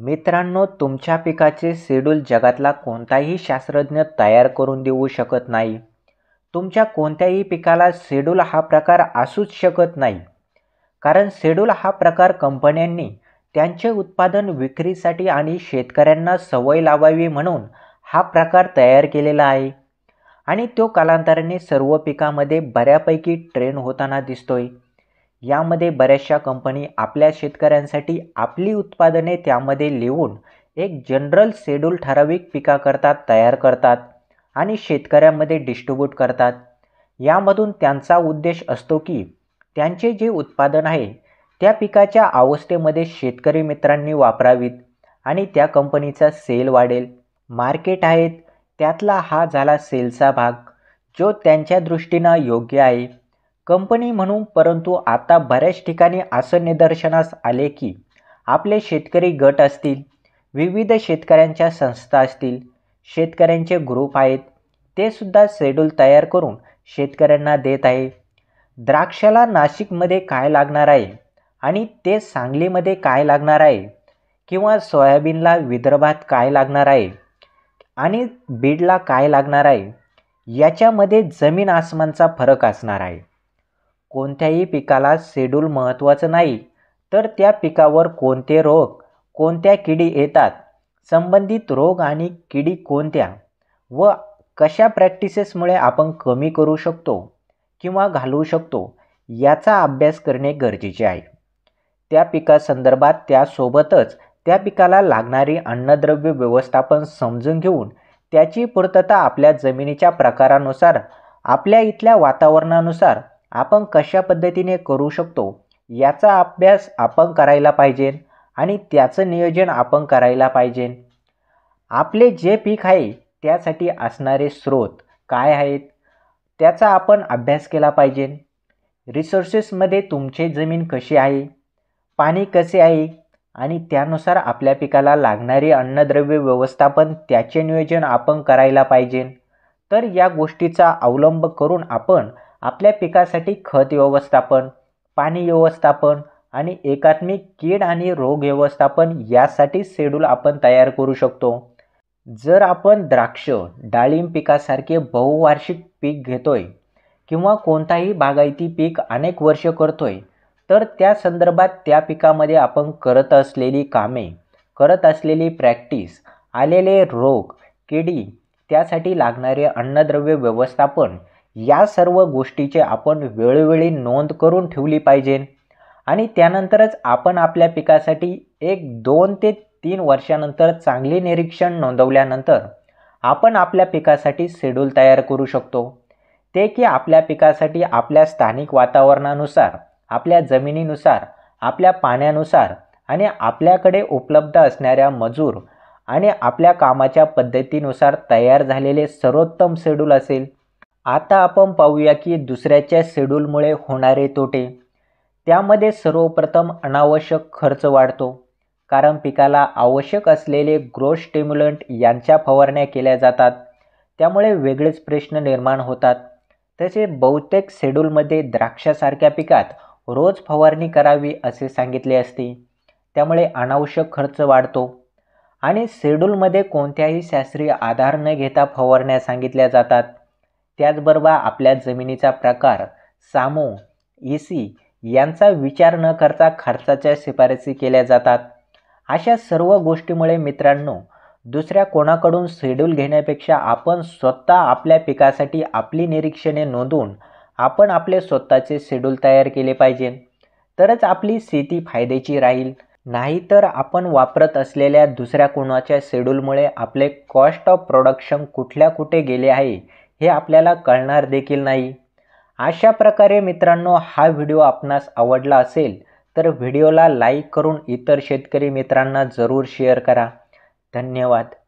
मित्रांनो तुमच्या पिकाचे शेड्यूल जगातला कोणताही शास्त्रज्ञ तयार करून देऊ शकत नाही तुमच्या कोणत्याही पिकाला शेड्यूल हा प्रकार असूच शकत नाही कारण शेड्यूल हा प्रकार कंपन्यांनी त्यांचे उत्पादन विक्रीसाठी आणि शेतकऱ्यांना सवय लावावी म्हणून हा प्रकार तयार केलेला आहे आणि तो कालांतराने सर्व पिकामध्ये बऱ्यापैकी ट्रेन होताना दिसतोय यामध्ये बऱ्याचशा कंपनी आपल्या शेतकऱ्यांसाठी आपली उत्पादने त्यामध्ये लिहून एक जनरल शेड्यूल ठराविक पिकाकरता तयार करतात आणि शेतकऱ्यांमध्ये डिस्ट्रीब्यूट करतात यामधून त्यांचा उद्देश असतो की त्यांचे जे उत्पादन आहे त्या पिकाच्या अवस्थेमध्ये शेतकरी मित्रांनी वापरावीत आणि त्या कंपनीचा सेल वाढेल मार्केट आहेत त्यातला हा झाला सेलचा भाग जो त्यांच्या दृष्टीनं योग्य आहे कंपनी म्हणू परंतु आता बऱ्याच ठिकाणी असं निदर्शनास आले की आपले शेतकरी गट असतील विविध शेतकऱ्यांच्या संस्था असतील शेतकऱ्यांचे ग्रुप आहेत ते सुद्धा शेड्यूल तयार करून शेतकऱ्यांना देत आहे द्राक्षाला नाशिकमध्ये काय लागणार आहे आणि ते सांगलीमध्ये काय लागणार आहे किंवा सोयाबीनला विदर्भात काय लागणार आहे आणि बीडला काय लागणार आहे याच्यामध्ये जमीन आसमानचा फरक असणार आहे कोणत्याही पिकाला शेड्यूल महत्त्वाचं नाही तर त्या पिकावर कोणते रोग कोणत्या किडी येतात संबंधित रोग आणि किडी कोणत्या व कशा प्रॅक्टिसेसमुळे आपण कमी करू शकतो किंवा घालवू शकतो याचा अभ्यास करणे गरजेचे आहे त्या पिकासंदर्भात त्यासोबतच त्या पिकाला लागणारी अन्नद्रव्य व्यवस्थापन समजून घेऊन त्याची पूर्तता आपल्या जमिनीच्या प्रकारानुसार आपल्या इथल्या वातावरणानुसार आपण कशा पद्धतीने करू शकतो याचा अभ्यास आपण करायला पाहिजे आणि त्याचं नियोजन आपण करायला पाहिजे आपले जे पीक आहे त्यासाठी असणारे स्रोत काय आहेत त्याचा आपण अभ्यास केला पाहिजे रिसोर्सेसमध्ये तुमचे जमीन कशी आहे पाणी कसे आहे आणि त्यानुसार आपल्या पिकाला लागणारे अन्नद्रव्य व्यवस्थापन त्याचे नियोजन आपण करायला पाहिजे तर या गोष्टीचा अवलंब करून आपण आपल्या पिकासाठी खत व्यवस्थापन पाणी व्यवस्थापन आणि एकात्मिक कीड आणि रोग व्यवस्थापन यासाठी शेड्यूल आपण तयार करू शकतो जर आपण द्राक्ष डाळिंब पिकासारखे बहुवार्षिक पीक घेतोय किंवा कोणताही बागायती पीक अनेक वर्ष करतोय तर त्या संदर्भात त्या पिकामध्ये आपण करत असलेली कामे करत असलेली प्रॅक्टिस आलेले रोग किडी त्यासाठी लागणारे अन्नद्रव्य व्यवस्थापन या सर्व गोष्टीचे आपण वेळोवेळी नोंद करून ठेवली पाहिजे आणि त्यानंतरच आपण आपल्या पिकासाठी एक दोन ते तीन वर्षानंतर चांगले निरीक्षण नोंदवल्यानंतर आपण आपल्या पिकासाठी शेड्यूल तयार करू शकतो ते की आपल्या पिकासाठी आपल्या स्थानिक वातावरणानुसार आपल्या जमिनीनुसार आपल्या पाण्यानुसार आणि आपल्याकडे उपलब्ध असणाऱ्या मजूर आणि आपल्या कामाच्या पद्धतीनुसार तयार झालेले सर्वोत्तम शेड्यूल असेल आता आपण पाहूया की दुसऱ्याच्या शेड्यूलमुळे होणारे तोटे त्यामध्ये सर्वप्रथम अनावश्यक खर्च वाढतो कारण पिकाला आवश्यक असलेले ग्रोथ स्टेम्युलंट यांच्या फवारण्या केल्या जातात त्यामुळे वेगळेच प्रश्न निर्माण होतात तसे बहुतेक शेड्यूलमध्ये द्राक्षासारख्या पिकात रोज फवारणी करावी असे सांगितले असते त्यामुळे अनावश्यक खर्च वाढतो आणि शेड्यूलमध्ये कोणत्याही शास्त्रीय आधार न घेता फवारण्या सांगितल्या जातात त्याचबरोबर आपल्या जमिनीचा प्रकार सामो ए सी यांचा विचार न करता खर्चाच्या शिफारसी केल्या जातात अशा सर्व गोष्टीमुळे मित्रांनो दुसऱ्या कोणाकडून शेड्यूल घेण्यापेक्षा आपण स्वतः आपल्या पिकासाठी आपली निरीक्षणे नोंदवून आपण आपले स्वतःचे शेड्यूल तयार केले पाहिजे तरच आपली शेती फायद्याची राहील नाहीतर आपण वापरत असलेल्या दुसऱ्या कोणाच्या शेड्यूलमुळे आपले कॉस्ट ऑफ प्रोडक्शन कुठल्या कुठे गेले आहे हे आपल्याला कळणार देखील नाही अशा प्रकारे मित्रांनो हा व्हिडिओ आपणास आवडला असेल तर व्हिडिओला लाईक करून इतर शेतकरी मित्रांना जरूर शेअर करा धन्यवाद